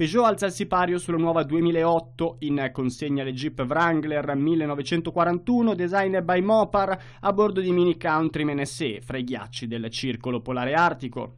Peugeot alza il sipario sulla nuova 2008 in consegna le Jeep Wrangler 1941 designer by Mopar a bordo di Mini Countryman SE fra i ghiacci del Circolo Polare Artico.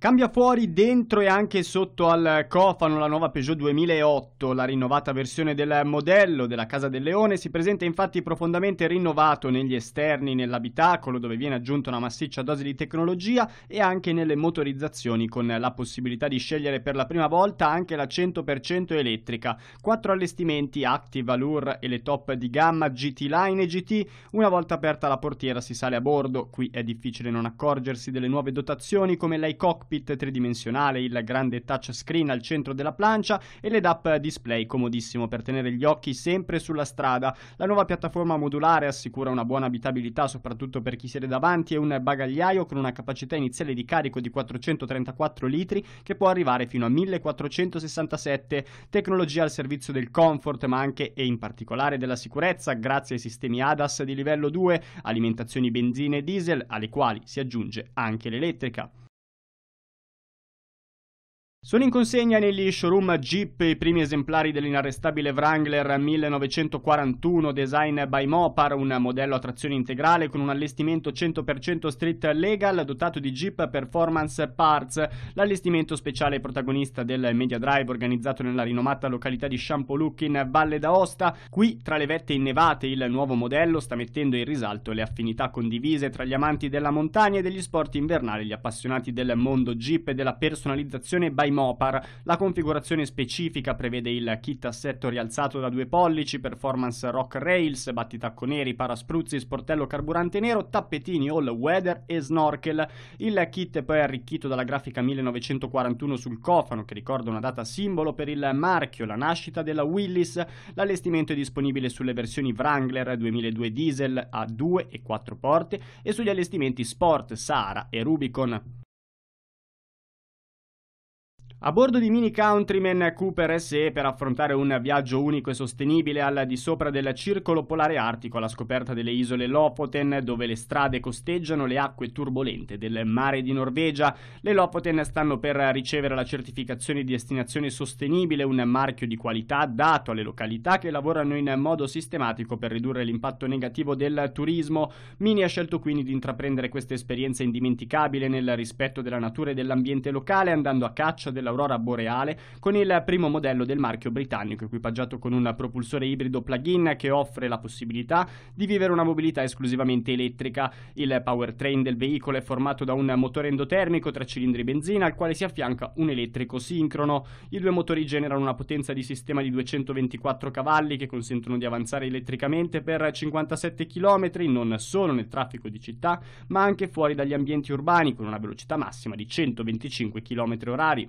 Cambia fuori dentro e anche sotto al cofano la nuova Peugeot 2008, la rinnovata versione del modello della Casa del Leone si presenta infatti profondamente rinnovato negli esterni, nell'abitacolo dove viene aggiunta una massiccia dose di tecnologia e anche nelle motorizzazioni con la possibilità di scegliere per la prima volta anche la 100% elettrica, quattro allestimenti Active Allure e le top di gamma GT Line e GT, una volta aperta la portiera si sale a bordo, qui è difficile non accorgersi delle nuove dotazioni come l'iCockpit cockpit tridimensionale, il grande touchscreen al centro della plancia e le display comodissimo per tenere gli occhi sempre sulla strada. La nuova piattaforma modulare assicura una buona abitabilità soprattutto per chi siede davanti e un bagagliaio con una capacità iniziale di carico di 434 litri che può arrivare fino a 1467. Tecnologia al servizio del comfort ma anche e in particolare della sicurezza grazie ai sistemi ADAS di livello 2, alimentazioni benzina e diesel alle quali si aggiunge anche l'elettrica. Sono in consegna negli showroom Jeep i primi esemplari dell'inarrestabile Wrangler 1941 design by Mopar, un modello a trazione integrale con un allestimento 100% street legal dotato di Jeep Performance Parts, l'allestimento speciale protagonista del Media Drive organizzato nella rinomata località di Champoluc in Valle d'Aosta. Qui, tra le vette innevate, il nuovo modello sta mettendo in risalto le affinità condivise tra gli amanti della montagna e degli sport invernali, gli appassionati del mondo Jeep e della personalizzazione by Mopar Mopar. La configurazione specifica prevede il kit assetto rialzato da due pollici, performance rock rails, battitacco neri, paraspruzzi, sportello carburante nero, tappetini all weather e snorkel. Il kit è poi arricchito dalla grafica 1941 sul cofano che ricorda una data simbolo per il marchio, la nascita della Willis. L'allestimento è disponibile sulle versioni Wrangler 2002 diesel a 2 e 4 porte e sugli allestimenti Sport, Sara e Rubicon. A bordo di Mini Countryman Cooper SE per affrontare un viaggio unico e sostenibile al di sopra del circolo polare artico alla scoperta delle isole Lopoten dove le strade costeggiano le acque turbolente del mare di Norvegia. Le Lopoten stanno per ricevere la certificazione di destinazione sostenibile, un marchio di qualità dato alle località che lavorano in modo sistematico per ridurre l'impatto negativo del turismo. Mini ha scelto quindi di intraprendere questa esperienza indimenticabile nel rispetto della natura e dell'ambiente locale, andando a caccia della dell'aurora boreale con il primo modello del marchio britannico equipaggiato con un propulsore ibrido plug-in che offre la possibilità di vivere una mobilità esclusivamente elettrica. Il powertrain del veicolo è formato da un motore endotermico, tre cilindri benzina al quale si affianca un elettrico sincrono. I due motori generano una potenza di sistema di 224 cavalli che consentono di avanzare elettricamente per 57 km non solo nel traffico di città ma anche fuori dagli ambienti urbani con una velocità massima di 125 km orari.